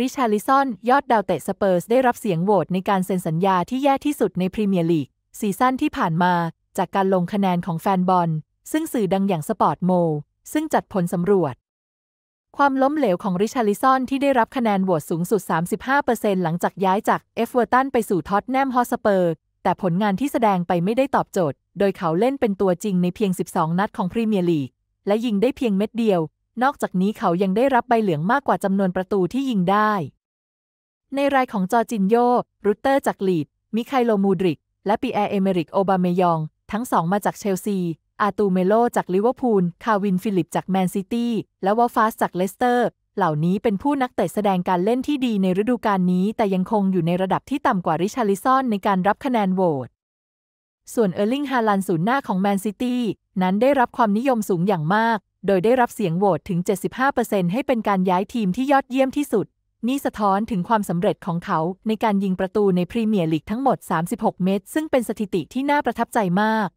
ริชาลิซอนยอดดาวเตะสเปอร์สได้รับเสียงโหวตในการเซ็นสัญญาที่แย่ที่สุดในพรีเมียร์ลีกซีซั่นที่ผ่านมา จากการลงคะแนนของแฟนบอลซึ่งสื่อดังอย่างสปอร์ตโมซึ่งจัดผลสำรวจ ความล้มเหลวของริชาลิซอน ที่ได้รับคะแนนโหวตสูงสุด 35%หลังจากย้ายจากเอฟเวอร์ตันไปสู่ท็อตแนมฮอสเปอร์แต่ผลงานที่แสดงไปไม่ได้ตอบโจทย์ โดยเขาเล่นเป็นตัวจริงในเพียง 12 นัดของพรีเมียร์ลีกและยิงได้เพียงเม็ดเดียวนอกจากนี้เขายังได้รับใบเหลืองมากกว่าจำนวนประตูที่ยิงได้ ในรายของจอจินโยรูเตอร์จากลีด มิคาโลมูดริก และปีแอร์เอเมริกโอบาเมยอง ทั้งสองมาจากเชลซี อาตูเมโลจากลิเวอร์พูล คาวินฟิลิปจากแมนซิตี้ และวอลฟาสจากเลสเตอร์ เหล่านี้เป็นผู้นักเตะแสดงการเล่นที่ดีในฤดูกาลนี้ แต่ยังคงอยู่ในระดับที่ต่ำกว่าริชาริซอนในการรับคะแนนโหวต ส่วนเออร์ลิงฮาลันสูนหน้าของแมนซิตี้ นั้นได้รับความนิยมสูงอย่างมากโดยได้รับเสียงโหวตถึง 75%ให้เป็นการย้ายทีมที่ยอดเยี่ยมที่สุด นี่สะท้อนถึงความสำเร็จของเขา ในการยิงประตูในพรีเมียร์ลีกทั้งหมด 36 เมตร ซึ่งเป็นสถิติที่น่าประทับใจมาก